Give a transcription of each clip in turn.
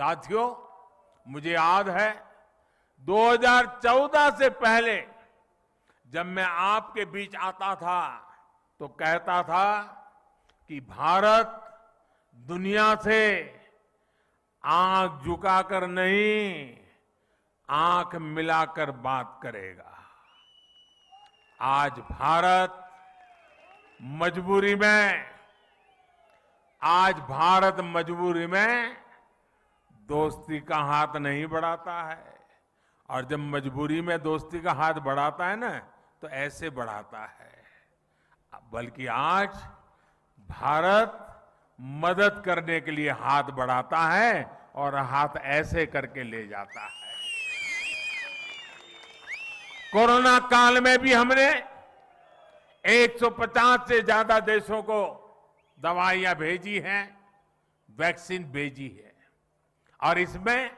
साथियों मुझे याद है 2014 से पहले जब मैं आपके बीच आता था तो कहता था कि भारत दुनिया से आंख झुकाकर नहीं आंख मिलाकर बात करेगा आज भारत मजबूरी में आज भारत मजबूरी में दोस्ती का हाथ नहीं बढ़ाता है और जब मजबूरी में दोस्ती का हाथ बढ़ाता है ना तो ऐसे बढ़ाता है बल्कि आज भारत मदद करने के लिए हाथ बढ़ाता है और हाथ ऐसे करके ले जाता है कोरोना काल में भी हमने 150 से ज्यादा देशों को दवाइयां भेजी हैं वैक्सीन भेजी है और इसमें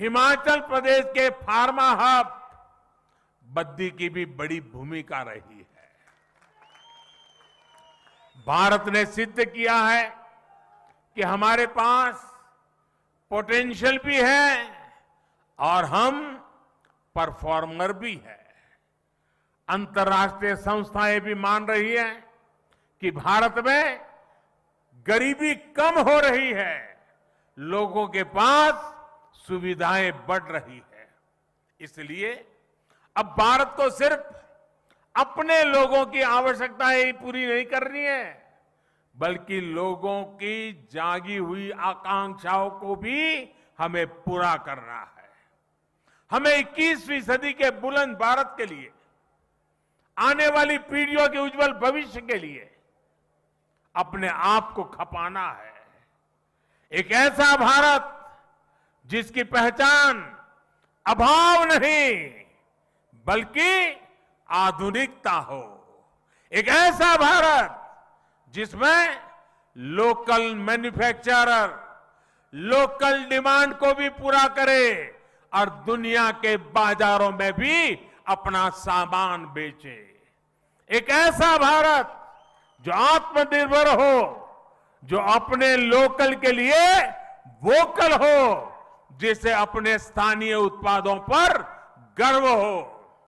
हिमाचल प्रदेश के फार्मा हब बद्दी की भी बड़ी भूमिका रही है भारत ने सिद्ध किया है कि हमारे पास पोटेंशियल भी है और हम परफॉर्मर भी है अंतर्राष्ट्रीय संस्थाएं भी मान रही है कि भारत में गरीबी कम हो रही है लोगों के पास सुविधाएं बढ़ रही है इसलिए अब भारत को सिर्फ अपने लोगों की आवश्यकताएं पूरी नहीं कर रही है बल्कि लोगों की जागी हुई आकांक्षाओं को भी हमें पूरा करना है हमें 21वीं सदी के बुलंद भारत के लिए आने वाली पीढ़ियों के उज्जवल भविष्य के लिए अपने आप को खपाना है एक ऐसा भारत जिसकी पहचान अभाव नहीं बल्कि आधुनिकता हो एक ऐसा भारत जिसमें लोकल मैन्युफैक्चरर लोकल डिमांड को भी पूरा करे और दुनिया के बाजारों में भी अपना सामान बेचे एक ऐसा भारत जो आत्मनिर्भर हो जो अपने लोकल के लिए वोकल हो जिसे अपने स्थानीय उत्पादों पर गर्व हो